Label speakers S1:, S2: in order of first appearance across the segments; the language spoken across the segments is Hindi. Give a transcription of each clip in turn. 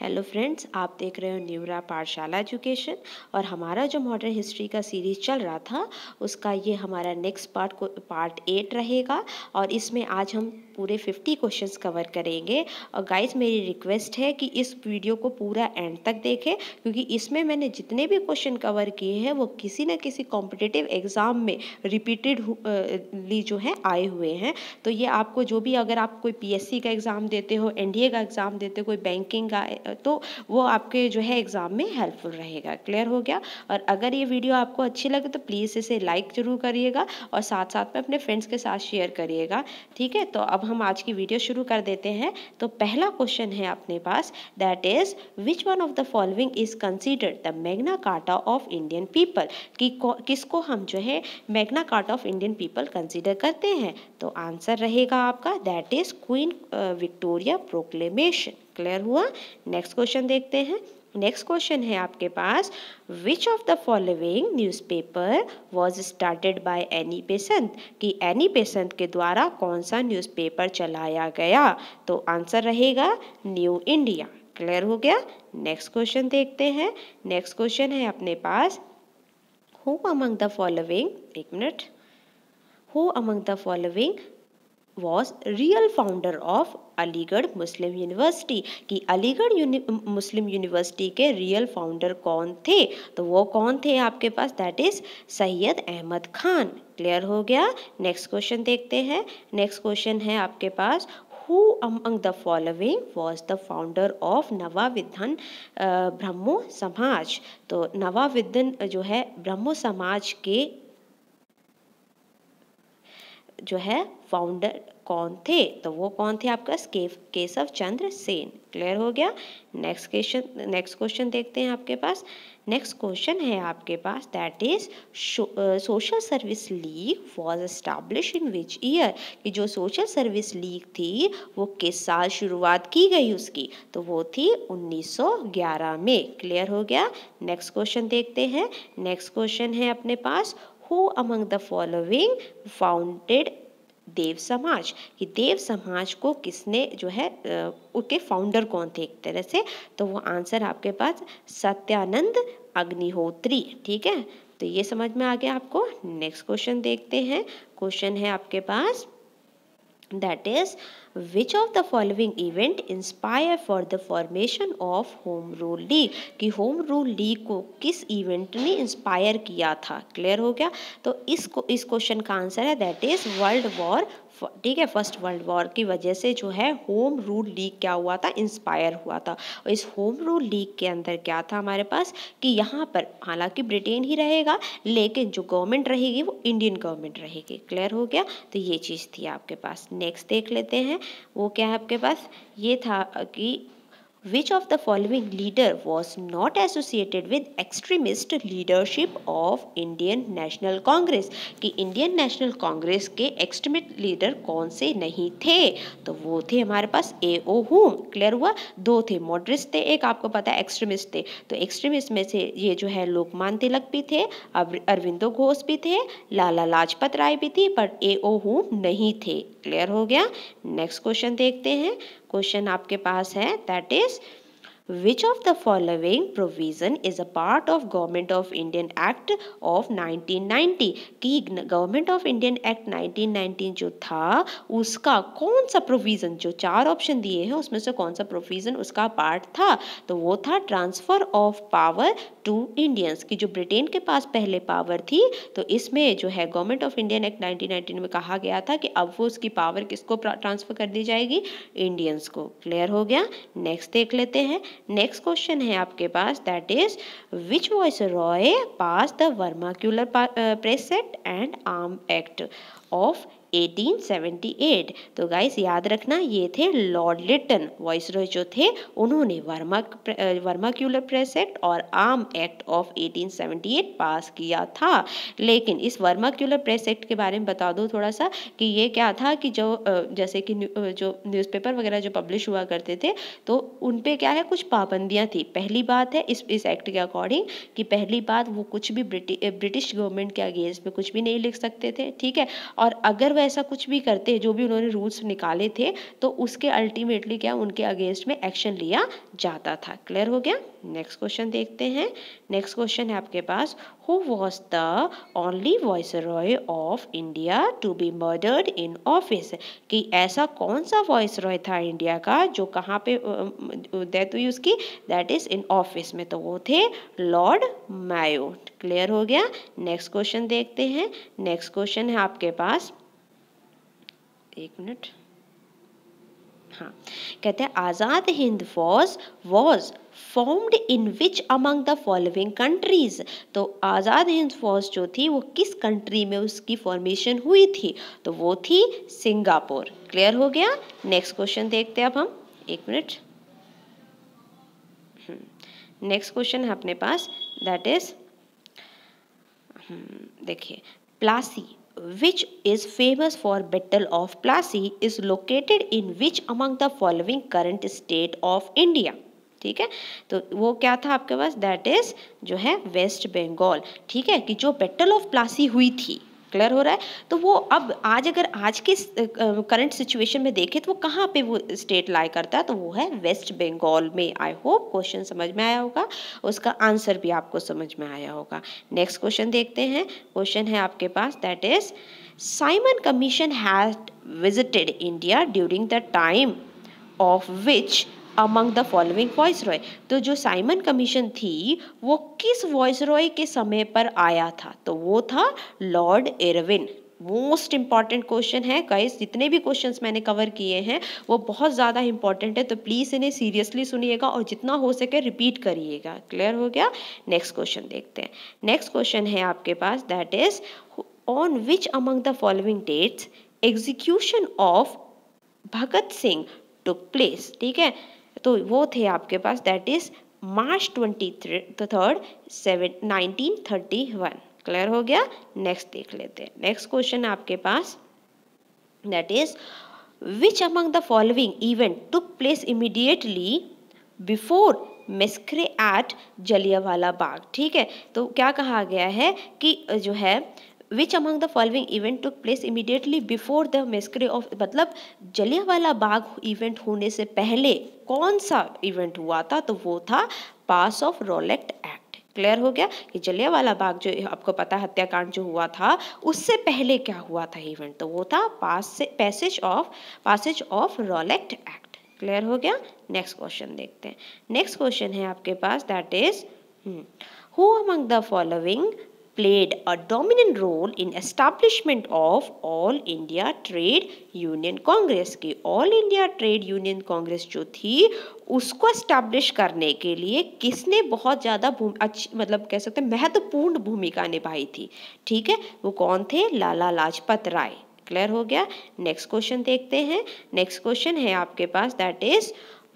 S1: हेलो फ्रेंड्स आप देख रहे हो न्यूरा पाठशाला एजुकेशन और हमारा जो मॉडर्न हिस्ट्री का सीरीज़ चल रहा था उसका ये हमारा नेक्स्ट पार्ट को पार्ट एट रहेगा और इसमें आज हम पूरे 50 क्वेश्चंस कवर करेंगे और गाइस मेरी रिक्वेस्ट है कि इस वीडियो को पूरा एंड तक देखें क्योंकि इसमें मैंने जितने भी क्वेश्चन कवर किए हैं वो किसी न किसी कॉम्पिटिटिव एग्ज़ाम में रिपीटेडली जो है आए हुए हैं तो ये आपको जो भी अगर आप कोई पी का एग्ज़ाम देते हो एन का एग्ज़ाम देते हो कोई बैंकिंग का तो वो आपके जो है एग्ज़ाम में हेल्पफुल रहेगा क्लियर हो गया और अगर ये वीडियो आपको अच्छी लगे तो प्लीज़ इसे लाइक ज़रूर करिएगा और साथ साथ में अपने फ्रेंड्स के साथ शेयर करिएगा ठीक है तो अब हम आज की वीडियो शुरू कर देते हैं तो पहला क्वेश्चन है अपने पास that is which one of the following is considered the Magna Carta of Indian people कि किसको हम जो है Magna Carta of Indian people consider करते हैं तो आंसर रहेगा आपका that is Queen Victoria proclamation clear हुआ नेक्स्ट क्वेश्चन देखते हैं नेक्स्ट क्वेश्चन है आपके पास which of the following newspaper was started by Annie Besant कि एनी बेसंत के द्वारा कौन सा न्यूज़पेपर चलाया गया तो आंसर रहेगा न्यू इंडिया क्लियर हो गया नेक्स्ट क्वेश्चन देखते हैं नेक्स्ट क्वेश्चन है अपने पास हु अमंग द फॉलोइंग एक minute who among the following was real founder of Aligarh Muslim University कि अलीगढ़ यूनि, मुस्लिम यूनिवर्सिटी के रियल फाउंडर कौन थे तो वो कौन थे आपके पास that is Syed Ahmad Khan clear हो गया नेक्स्ट क्वेश्चन देखते हैं नेक्स्ट क्वेश्चन है आपके पास who among the following was the founder of Navavidhan Brahmo Samaj तो नवाविधन जो है ब्रह्मो समाज के जो है फाउंडर कौन थे तो वो कौन थे आपका केशव चंद्र सेन क्लियर हो गया नेक्स्ट क्वेश्चन नेक्स्ट क्वेश्चन देखते हैं आपके पास नेक्स्ट क्वेश्चन है आपके पास that is social service league was establish in which year कि जो सोशल सर्विस लीग थी वो किस साल शुरुआत की गई उसकी तो वो थी 1911 में क्लियर हो गया नेक्स्ट क्वेश्चन देखते हैं नेक्स्ट क्वेश्चन है अपने पास who among the following founded देव समाज कि देव समाज को किसने जो है उसके फाउंडर कौन थे एक तरह से तो वो आंसर आपके पास सत्यानंद अग्निहोत्री ठीक है तो ये समझ में आ गया आपको नेक्स्ट क्वेश्चन देखते हैं क्वेश्चन है आपके पास that is which of the following event inspire for the formation of home rule league कि home rule league को किस event ने inspire किया था क्लियर हो गया तो इस इस क्वेश्चन का आंसर है दैट इज वर्ल्ड वॉर ठीक है फर्स्ट वर्ल्ड वॉर की वजह से जो है होम रूल लीग क्या हुआ था इंस्पायर हुआ था और इस होम रूल लीग के अंदर क्या था हमारे पास कि यहाँ पर हालांकि ब्रिटेन ही रहेगा लेकिन जो गवर्नमेंट रहेगी वो इंडियन गवर्नमेंट रहेगी क्लियर हो गया तो ये चीज़ थी आपके पास नेक्स्ट देख लेते हैं वो क्या है आपके पास ये था कि which of the following leader was not associated with extremist leadership of Indian national Congress कि इंडियन नेशनल कांग्रेस के एक्सट्रीमिस्ट लीडर कौन से नहीं थे तो वो थे हमारे पास ए ओ हूम क्लियर हुआ दो थे मॉडरेस्ट थे एक आपको पता है एक्सट्रीमिस्ट थे तो एक्सट्रीमिस्ट में से ये जो है लोकमान तिलक भी थे अरविंदो घोष भी थे लाला लाजपत राय भी थी बट ए ओ हूम नहीं थे क्लियर हो गया नेक्स्ट क्वेश्चन देखते हैं क्वेश्चन आपके पास है that is Which of the following provision is a part of Government of Indian Act of 1990 कि गवर्नमेंट ऑफ इंडियन एक्ट 1990 जो था उसका कौन सा प्रोविज़न जो चार ऑप्शन दिए हैं उसमें से कौन सा प्रोविज़न उसका पार्ट था तो वो था transfer of power to Indians की जो ब्रिटेन के पास पहले पावर थी तो इसमें जो है गवर्नमेंट ऑफ इंडियन एक्ट 1919 में कहा गया था कि अब वो उसकी पावर किसको ट्रांसफ़र कर दी जाएगी इंडियंस को क्लियर हो गया नेक्स्ट देख लेते हैं नेक्स्ट क्वेश्चन है आपके पास that is which viceroy pass the vernacular press act and arm act of 1878 तो गाइस याद रखना ये थे लॉर्ड लिटन वॉइस जो थे उन्होंने वर्मा वर्माक्यूलर प्रेस एक्ट और आर्म एक्ट ऑफ 1878 पास किया था लेकिन इस वर्माक्यूलर प्रेस एक्ट के बारे में बता दो थोड़ा सा कि ये क्या था कि जो जैसे कि जो न्यूज़पेपर वगैरह जो पब्लिश हुआ करते थे तो उन पर क्या है कुछ पाबंदियाँ थी पहली बात है इस इस एक्ट के अकॉर्डिंग कि पहली बात वो कुछ भी ब्रिटिश गवर्नमेंट के अगेंस्ट में कुछ भी नहीं लिख सकते थे ठीक है और अगर वह ऐसा कुछ भी करते हैं जो भी उन्होंने रूल्स निकाले थे तो उसके अल्टीमेटली क्या उनके अगेंस्ट में एक्शन लिया जाता था क्लियर हो गया नेक्स्ट क्वेश्चन देखते हैं नेक्स्ट क्वेश्चन है आपके पास who was the only viceroy of India to be murdered in office कि ऐसा कौन सा वॉइस रॉय था इंडिया का जो कहाँ पे डेथ हुई उसकी दैट इज इन ऑफिस में तो वो थे लॉर्ड मायो क्लियर हो गया नेक्स्ट क्वेश्चन देखते हैं नेक्स्ट क्वेश्चन है आपके पास एक मिनट हाँ कहते हैं Azad Hind Fauj was formed in which among the following countries तो आज़ाद हिंद फौज जो थी वो किस कंट्री में उसकी फॉर्मेशन हुई थी तो वो थी सिंगापुर क्लियर हो गया नेक्स्ट क्वेश्चन देखते हैं अब हम एक मिनट नेक्स्ट हम्म। क्वेश्चन है अपने पास दैट इज हम्म, देखिए Plassey which is famous for Battle of Plassey is located in which among the following current state of India ठीक है तो वो क्या था आपके पास दैट इज जो है वेस्ट बंगाल ठीक है कि जो बैटल ऑफ प्लासी हुई थी क्लियर हो रहा है तो वो अब आज अगर आज के करंट सिचुएशन में देखें तो वो कहाँ पे वो स्टेट लाई करता है तो वो है वेस्ट बंगाल में आई होप क्वेश्चन समझ में आया होगा उसका आंसर भी आपको समझ में आया होगा नेक्स्ट क्वेश्चन देखते हैं क्वेश्चन है आपके पास that is Simon commission has visited India during the time of which among the following viceroy तो जो साइमन कमीशन थी वो किस वॉइस रॉय के समय पर आया था तो वो था lord Irwin most important question है गाइस जितने भी क्वेश्चंस मैंने कवर किए हैं वो बहुत ज़्यादा इंपॉर्टेंट है तो प्लीज़ इन्हें सीरियसली सुनिएगा और जितना हो सके रिपीट करिएगा क्लियर हो गया नेक्स्ट क्वेश्चन देखते हैं नेक्स्ट क्वेश्चन है आपके पास that is on which among the following dates execution of Bhagat Singh took place ठीक है तो वो थे आपके पास that is March twenty third seven nineteen thirty one clear हो गया नेक्स्ट देख लेते हैं नेक्स्ट क्वेश्चन आपके पास that is which among the following event took place immediately before massacre at Jallianwala Bagh ठीक है तो क्या कहा गया है कि जो है which among the following event took place immediately before the massacre of मतलब जलियावाला बाग इवेंट होने से पहले कौन सा इवेंट हुआ था तो वो था pass of Rowlatt act clear हो गया कि जलिया वाला बाग जो आपको पता है हत्याकांड जो हुआ था उससे पहले क्या हुआ था इवेंट तो वो था pass passage of passage of Rowlatt act clear हो गया नेक्स्ट क्वेश्चन देखते हैं नेक्स्ट क्वेश्चन है आपके पास that is who among the following played a dominant role in establishment of All India Trade Union Congress की All India Trade Union Congress जो थी उसको establish करने के लिए किसने बहुत ज़्यादा अच्छी मतलब कह सकते हैं महत्वपूर्ण भूमिका निभाई थी ठीक है वो कौन थे लाला लाजपत राय क्लियर हो गया नेक्स्ट क्वेश्चन देखते हैं नेक्स्ट क्वेश्चन है आपके पास that is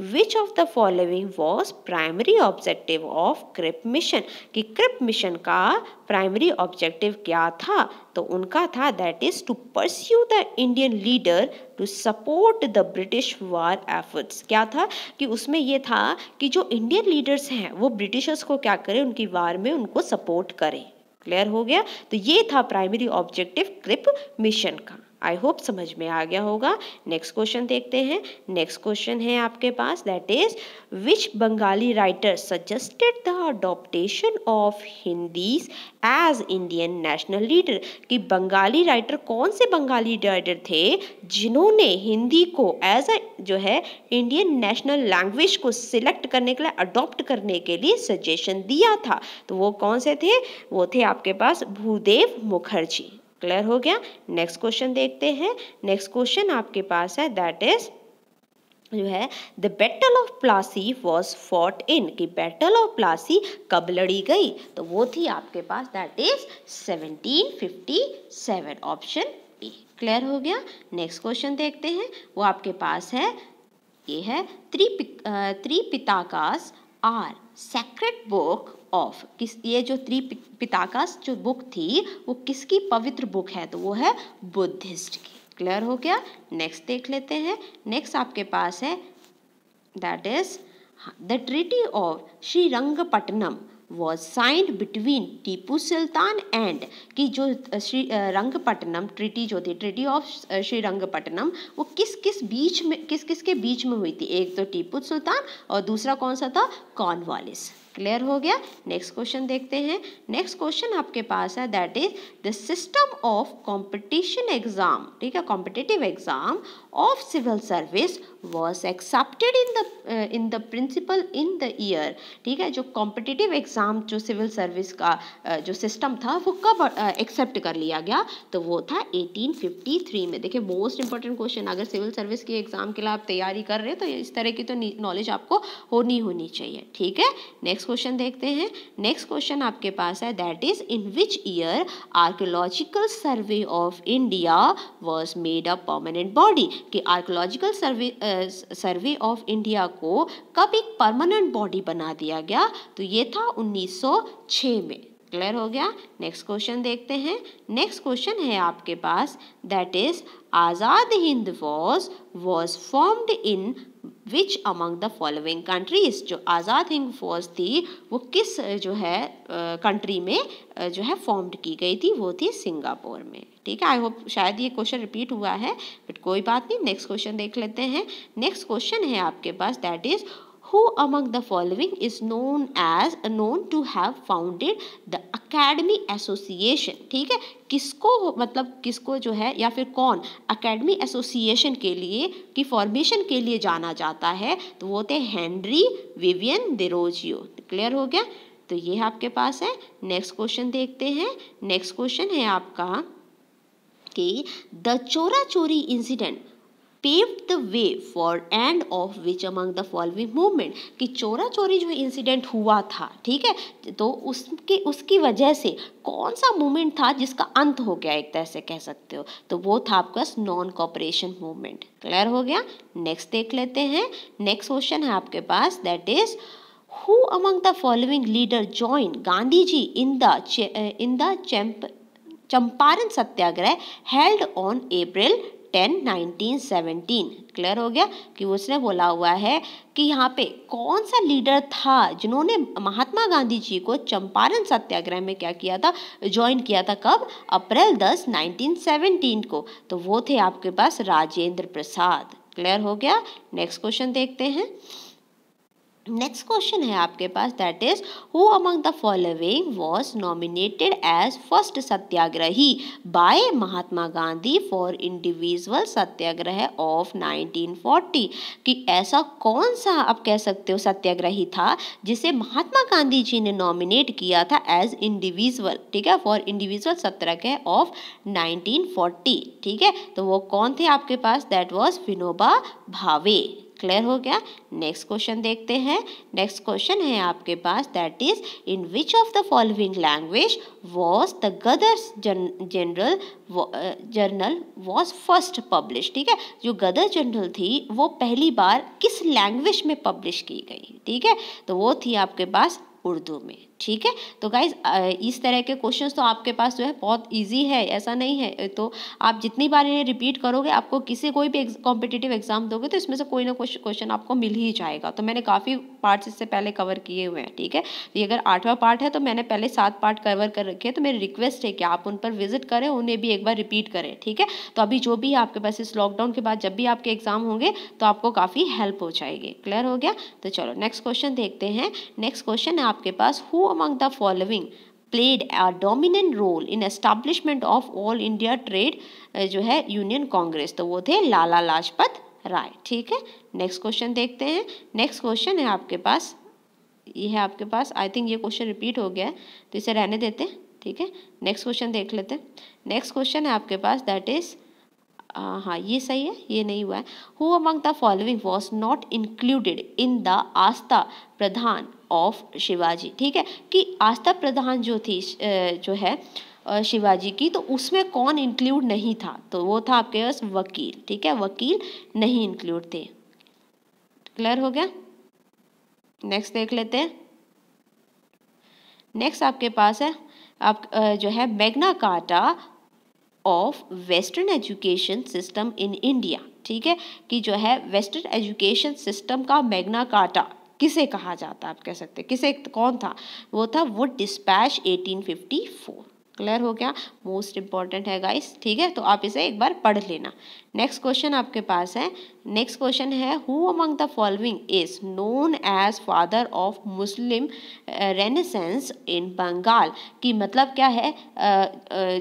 S1: which of the following was primary objective of Cripps mission कि क्रिप मिशन का प्राइमरी ऑब्जेक्टिव क्या था तो उनका था that is to pursue the Indian leader to support the British war efforts क्या था कि उसमें यह था कि जो इंडियन लीडर्स हैं वो ब्रिटिशर्स को क्या करें उनकी वार में उनको सपोर्ट करें क्लियर हो गया तो ये था प्राइमरी ऑब्जेक्टिव क्रिप मिशन का आई होप समझ में आ गया होगा नेक्स्ट क्वेश्चन देखते हैं नेक्स्ट क्वेश्चन है आपके पास that is which Bengali writer suggested the adoption of Hindi as Indian national leader कि बंगाली राइटर कौन से बंगाली राइटर थे जिन्होंने हिंदी को एज अ जो है इंडियन नेशनल लैंग्वेज को सिलेक्ट करने के लिए अडॉप्ट करने के लिए सजेशन दिया था तो वो कौन से थे वो थे आपके पास भूदेव मुखर्जी क्लियर हो गया नेक्स्ट क्वेश्चन देखते हैं नेक्स्ट क्वेश्चन आपके पास है दैट इज जो है the battle of Plassey was fought in कि बैटल ऑफ प्लासी कब लड़ी गई तो वो थी आपके पास that is 1757 option B clear हो गया नेक्स्ट क्वेश्चन देखते हैं वो आपके पास है ये है त्रिपि Tripitakas are sacred book of किस ये जो का जो बुक थी वो किसकी पवित्र बुक है तो वो है बुद्धिस्ट की क्लियर हो गया नेक्स्ट देख लेते हैं नेक्स्ट आपके पास है that is the treaty of Srirangapatnam was signed between Tipu Sultan and कि जो श्री रंगपट्टनम ट्रिटी जो थी ट्रिटी ऑफ श्री रंगपट्टनम वो किस किस बीच में किस किस के बीच में हुई थी एक तो टीपू सुल्तान और दूसरा कौन सा था कॉर्नवालिस क्लियर हो गया नेक्स्ट क्वेश्चन देखते हैं नेक्स्ट क्वेश्चन आपके पास है that is the system of competition exam ठीक है competitive exam of civil service was accepted in the uh, in the principal in the year ठीक है जो competitive exam जो civil service का uh, जो system था वो कब accept कर लिया गया तो वो था 1853 में देखिए most important question अगर civil service के exam के लिए आप तैयारी कर रहे हैं तो इस तरह की तो knowledge आपको होनी होनी चाहिए ठीक है next question देखते हैं next question आपके पास है that is in which year archaeological survey of India was made a permanent body कि archaeological survey survey of India को कब एक परमानेंट बॉडी बना दिया गया तो ये था 1906 में क्लियर हो गया नेक्स्ट क्वेश्चन देखते हैं नेक्स्ट क्वेश्चन है आपके पास that is Azad Hind was was formed in which among the following countries जो आज़ाद हिंद फौज थी वो किस जो है कंट्री में जो है फॉर्म्ड की गई थी वो थी सिंगापुर में ठीक है आई होप शायद ये क्वेश्चन रिपीट हुआ है बट कोई बात नहीं नेक्स्ट क्वेश्चन देख लेते हैं नेक्स्ट क्वेश्चन है आपके पास that is Who among the following is known as known to have founded the academy association ठीक है किसको मतलब किसको जो है या फिर कौन academy association के लिए की formation के लिए जाना जाता है तो वो थे हेनरी विवियन देरोजियो clear हो गया तो ये आपके पास है next question देखते हैं next question है आपका कि the Chaura Chauri incident paved the way for end of which among the following movement कि चोरा चोरी जो इंसिडेंट हुआ था ठीक है तो उसके उसकी वजह से कौन सा मूवमेंट था जिसका अंत हो गया एक तरह से कह सकते हो तो वो था आपका नॉन कॉपरेशन मूवमेंट क्लियर हो गया नेक्स्ट देख लेते हैं नेक्स्ट क्वेश्चन है आपके पास that is who among the following leader join Gandhi ji in the in the चैम्प Champaran Satyagraha held on April ten nineteen seventeen clear हो गया कि उसने बोला हुआ है कि यहाँ पे कौन सा लीडर था जिन्होंने महात्मा गांधी जी को चंपारण सत्याग्रह में क्या किया था ज्वाइन किया था कब अप्रैल दस नाइनटीन सेवनटीन को तो वो थे आपके पास राजेंद्र प्रसाद क्लियर हो गया नेक्स्ट क्वेश्चन देखते हैं नेक्स्ट क्वेश्चन है आपके पास that is who among the following was nominated as first Satyagrahi by Mahatma Gandhi for individual Satyagraha of 1940 कि ऐसा कौन सा आप कह सकते हो सत्याग्रही था जिसे महात्मा गांधी जी ने नॉमिनेट किया था एज इंडिविजुअल ठीक है for individual Satyagraha of nineteen ठीक है तो वो कौन थे आपके पास दैट वॉज विनोबा भावे क्लियर हो गया नेक्स्ट क्वेश्चन देखते हैं नेक्स्ट क्वेश्चन है आपके पास that is in which of the following language was the Ghadar's general journal was first publish ठीक है जो गदर जर्नल थी वो पहली बार किस लैंग्वेज में पब्लिश की गई ठीक है तो वो थी आपके पास उर्दू में ठीक है तो गाइज इस तरह के क्वेश्चंस तो आपके पास जो है बहुत इजी है ऐसा नहीं है तो आप जितनी बार इन्हें रिपीट करोगे आपको किसी कोई भी कॉम्पिटिटिव एग्जाम दोगे तो इसमें से कोई ना कोई क्वेश्चन आपको मिल ही जाएगा तो मैंने काफ़ी पार्ट्स इससे पहले कवर किए हुए हैं ठीक है तो ये अगर आठवां पार्ट है तो मैंने पहले सात पार्ट कवर कर रखे हैं तो मेरी रिक्वेस्ट है कि आप उन पर विजिट करें उन्हें भी एक बार रिपीट करें ठीक है तो अभी जो भी आपके पास इस लॉकडाउन के बाद जब भी आपके एग्जाम होंगे तो आपको काफ़ी हेल्प हो जाएगी क्लियर हो गया तो चलो नेक्स्ट क्वेश्चन देखते हैं नेक्स्ट क्वेश्चन है आपके पास who among the following played a dominant role in establishment of all India trade eh, जो है union congress तो वो थे लाला लाजपत राय ठीक है Next question देखते हैं Next question है आपके पास ये है आपके पास आई थिंक ये क्वेश्चन रिपीट हो गया है तो इसे रहने देते हैं ठीक है नेक्स्ट क्वेश्चन देख लेते हैं नेक्स्ट क्वेश्चन है आपके पास दैट इज़ हाँ ये सही है ये नहीं हुआ है who among the following was not included in the Ashta Pradhan of Shivaji ठीक है कि आस्था प्रधान जो थी जो है शिवाजी की तो उसमें कौन इंक्लूड नहीं था तो वो था आपके पास वकील ठीक है वकील नहीं इंक्लूड थे क्लियर हो गया नेक्स्ट देख लेते हैं नेक्स्ट आपके पास है आप जो है Magna Carta of western education system in India ठीक है कि जो है वेस्टर्न एजुकेशन सिस्टम का मैग्ना कार्टा किसे कहा जाता आप कह सकते किसे कौन था वो था वो डिस्पैच 1854 क्लियर हो गया मोस्ट इंपॉर्टेंट है गाइस ठीक है तो आप इसे एक बार पढ़ लेना नेक्स्ट क्वेश्चन आपके पास है नेक्स्ट क्वेश्चन है who among the following is known as father of Muslim renaissance in Bengal की मतलब क्या है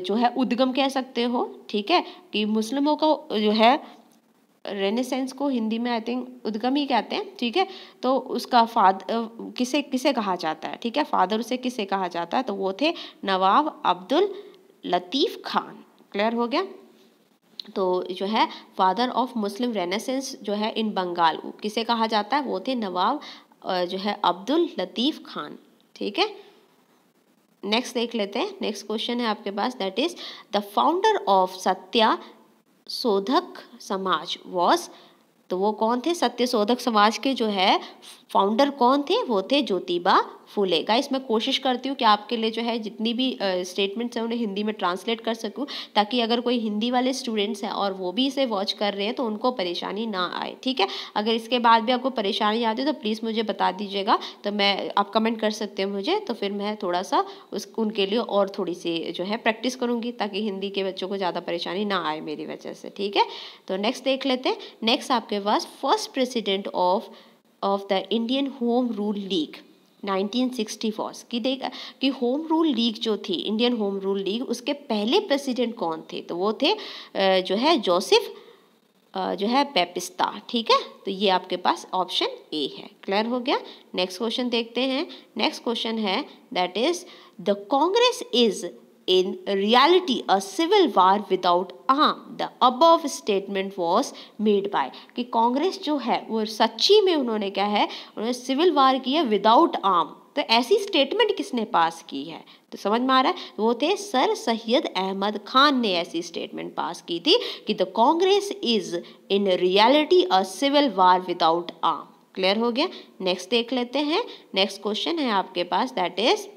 S1: जो है उद्गम कह सकते हो ठीक है कि मुस्लिमों का जो है रेनेसेंस को हिंदी में आई थिंक उद्गम ही कहते हैं ठीक है तो उसका फाद किसे किसे कहा जाता है ठीक है फादर उसे किसे कहा जाता है तो वो थे नवाब अब्दुल लतीफ़ खान क्लियर हो गया तो जो है फादर ऑफ मुस्लिम रेनेसेंस जो है इन बंगाल किसे कहा जाता है वो थे नवाब जो है अब्दुल लतीफ़ खान ठीक है नेक्स्ट देख लेते हैं नेक्स्ट क्वेश्चन है आपके पास that is the founder of Satya Shodhak Samaj was तो वो कौन थे सत्य शोधक समाज के जो है फाउंडर कौन थे वो थे ज्योतिबा फूलेगा इसमें कोशिश करती हूँ कि आपके लिए जो है जितनी भी स्टेटमेंट्स हैं उन्हें हिंदी में ट्रांसलेट कर सकूँ ताकि अगर कोई हिंदी वाले स्टूडेंट्स हैं और वो भी इसे वॉच कर रहे हैं तो उनको परेशानी ना आए ठीक है अगर इसके बाद भी आपको परेशानी आती है तो प्लीज़ मुझे बता दीजिएगा तो मैं आप कमेंट कर सकते हो मुझे तो फिर मैं थोड़ा सा उस उनके लिए और थोड़ी सी जो है प्रैक्टिस करूँगी ताकि हिंदी के बच्चों को ज़्यादा परेशानी ना आए मेरी वजह से ठीक है तो नेक्स्ट देख लेते हैं नेक्स्ट आपके पास first president of of the Indian home rule league 1964 की कि देख कि होम रूल लीग जो थी इंडियन होम रूल लीग उसके पहले प्रेसिडेंट कौन थे तो वो थे जो है जोसेफ जो है पेपिस्ता ठीक है तो ये आपके पास ऑप्शन ए है क्लियर हो गया नेक्स्ट क्वेश्चन देखते हैं नेक्स्ट क्वेश्चन है that is the Congress is in reality a civil war without arm the above statement was made by ki congress जो है वो सच्ची में उन्होंने क्या है उन्होंने सिविल वार किया विदाउट arm तो ऐसी स्टेटमेंट किसने पास की है तो समझ में आ रहा है वो थे सर सैयद अहमद खान ने ऐसी स्टेटमेंट पास की थी कि the Congress is in reality a civil war without arm clear हो गया नेक्स्ट देख लेते हैं नेक्स्ट क्वेश्चन है आपके पास that is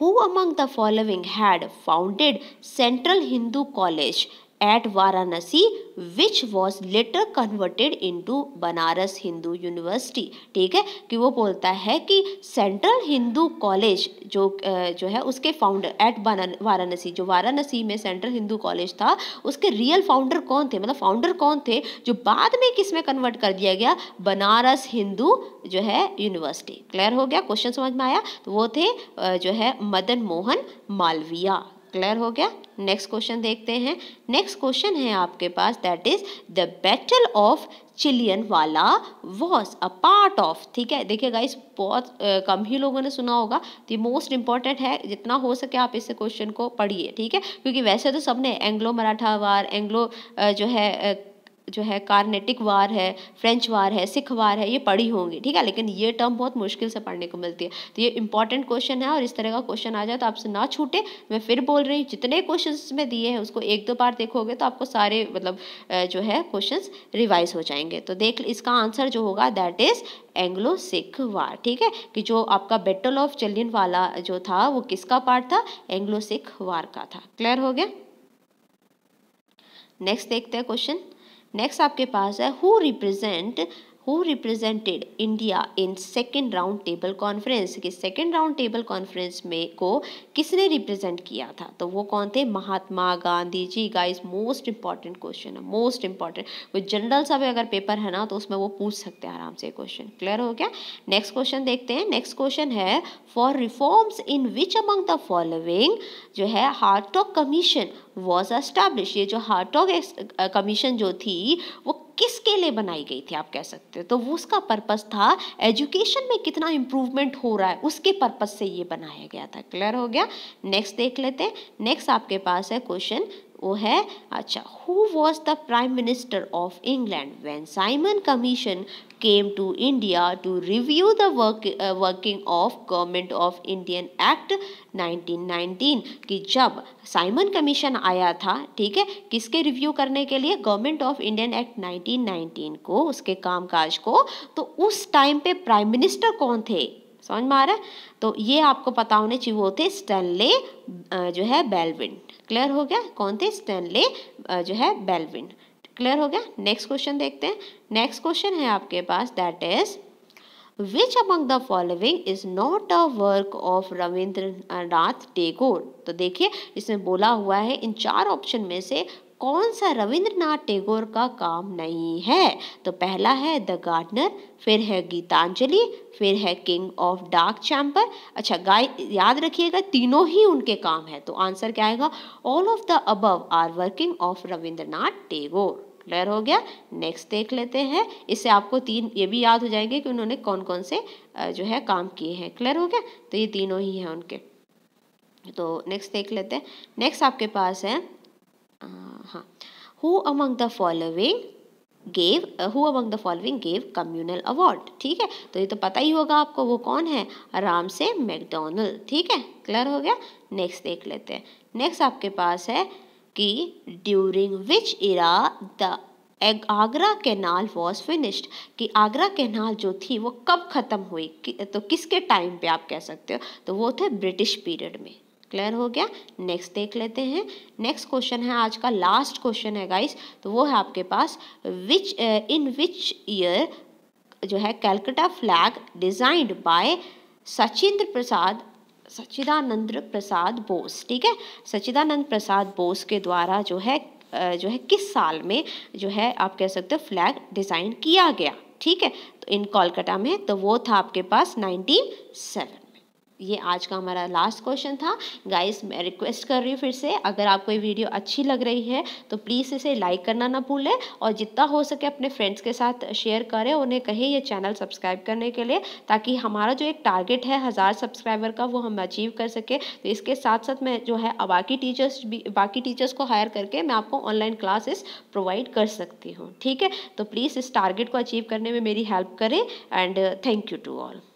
S1: Who among the following had founded Central Hindu College at Varanasi which was was converted into Banaras Hindu university ठीक है कि वो बोलता है कि सेंट्रल हिंदू कॉलेज जो जो है उसके फाउंडर एट वाराणसी जो वाराणसी में सेंट्रल हिंदू कॉलेज था उसके रियल फाउंडर कौन थे मतलब फाउंडर कौन थे जो बाद में किस में कन्वर्ट कर दिया गया बनारस हिंदू जो है यूनिवर्सिटी क्लियर हो गया क्वेश्चन समझ में आया तो वो थे जो है मदन मोहन मालविया क्लियर हो गया नेक्स्ट क्वेश्चन देखते हैं नेक्स्ट क्वेश्चन है आपके पास that is the battle of Chillianwala was a part of ठीक है देखिए इस बहुत कम ही लोगों ने सुना होगा तो मोस्ट इंपॉर्टेंट है जितना हो सके आप इस क्वेश्चन को पढ़िए ठीक है क्योंकि वैसे तो सबने एंग्लो मराठा वार एंग्लो जो है जो है कार्नेटिक वार है फ्रेंच वार है सिख वार है ये पढ़ी होंगी ठीक है लेकिन ये टर्म बहुत मुश्किल से पढ़ने को मिलती है तो ये इंपॉर्टेंट क्वेश्चन है और इस तरह का क्वेश्चन आ जाए तो आपसे ना छूटे मैं फिर बोल रही हूँ जितने क्वेश्चन में दिए हैं उसको एक दो बार देखोगे तो आपको सारे मतलब जो है क्वेश्चन रिवाइज हो जाएंगे तो देख इसका आंसर जो होगा that is Anglo Sikh war ठीक है कि जो आपका बेटल ऑफ जलियन वाला जो था वो किसका पार्ट था एंग्लो सिख वार का था क्लियर हो गया नेक्स्ट देखते हैं क्वेश्चन नेक्स्ट आपके पास है who represent who represented India in second round table conference कि second round table conference में को किसने रिप्रेजेंट किया था तो वो कौन थे Mahatma Gandhi ji guys most important question है मोस्ट इम्पॉर्टेंट कोई जनरल सा भी अगर पेपर है ना तो उसमें वो पूछ सकते हैं आराम से क्वेश्चन क्लियर हो गया नेक्स्ट क्वेश्चन देखते हैं नेक्स्ट क्वेश्चन है for reforms in which among the following जो है Hart Hartog commission was establish ये जो हार्ट हार्टॉक कमीशन जो थी वो किसके लिए बनाई गई थी आप कह सकते हो तो वो उसका पर्पस था एजुकेशन में कितना इम्प्रूवमेंट हो रहा है उसके पर्पस से ये बनाया गया था क्लियर हो गया नेक्स्ट देख लेते हैं नेक्स्ट आपके पास है क्वेश्चन वो है अच्छा who was the prime minister of England when Simon commission came to India to review the working of government of Indian act 1919 कि जब साइमन कमीशन आया था ठीक है किसके रिव्यू करने के लिए गवर्नमेंट ऑफ इंडियन एक्ट 1919 को उसके कामकाज को तो उस टाइम पे प्राइम मिनिस्टर कौन थे समझ में आ रहा है तो ये आपको पता होने चाहिए वो थे स्टैनले जो है बेलविन क्लियर हो गया कौन थे स्टैनले जो है बेलविन क्लियर हो गया नेक्स्ट क्वेश्चन देखते हैं नेक्स्ट क्वेश्चन है आपके पास that is which among the following is not a work of Rabindranath Tagore तो देखिए इसमें बोला हुआ है इन चार ऑप्शन में से कौन सा रविंद्रनाथ टैगोर का काम नहीं है तो पहला है द गार्डनर फिर है गीतांजलि फिर है किंग ऑफ डार्क चैम्पर अच्छा गाय याद रखिएगा तीनों ही उनके काम है तो आंसर क्या आएगा all of the above are working of Rabindranath Tagore clear हो गया नेक्स्ट देख लेते हैं इससे आपको तीन ये भी याद हो जाएंगे कि उन्होंने कौन कौन से जो है काम किए हैं क्लियर हो गया तो ये तीनों ही हैं उनके तो नेक्स्ट देख लेते हैं नेक्स्ट आपके पास है हाँ who among the following gave who among the following gave communal award ठीक है तो ये तो पता ही होगा आपको वो कौन है आराम से मैकडोनल्ड ठीक है क्लियर हो गया नेक्स्ट देख लेते हैं नेक्स्ट आपके पास है कि during which era the Agra canal was finished कि आगरा कैनाल जो थी वो कब ख़त्म हुई कि, तो किसके टाइम पे आप कह सकते हो तो वो थे ब्रिटिश पीरियड में क्लियर हो गया नेक्स्ट देख लेते हैं नेक्स्ट क्वेश्चन है आज का लास्ट क्वेश्चन है गाइस तो वो है आपके पास विच इन विच ईयर जो है Calcutta flag designed by Sachindra Prasad Sachidanand Prasad Bose ठीक है सचिदानंद प्रसाद बोस के द्वारा जो है uh, जो है किस साल में जो है आप कह सकते हो फ्लैग डिज़ाइन किया गया ठीक है तो इन कोलकाता में तो वो था आपके पास नाइनटीन सेवन ये आज का हमारा लास्ट क्वेश्चन था गाइस मैं रिक्वेस्ट कर रही हूँ फिर से अगर आपको ये वीडियो अच्छी लग रही है तो प्लीज़ इसे लाइक करना ना भूलें और जितना हो सके अपने फ्रेंड्स के साथ शेयर करें उन्हें कहें ये चैनल सब्सक्राइब करने के लिए ताकि हमारा जो एक टारगेट है हज़ार सब्सक्राइबर का वो हम अचीव कर सकें तो इसके साथ साथ मैं जो है बाकी टीचर्स भी बाकी टीचर्स को हायर करके मैं आपको ऑनलाइन क्लासेस प्रोवाइड कर सकती हूँ ठीक है तो प्लीज़ इस टारगेट को अचीव करने में मेरी हेल्प करें and thank you to all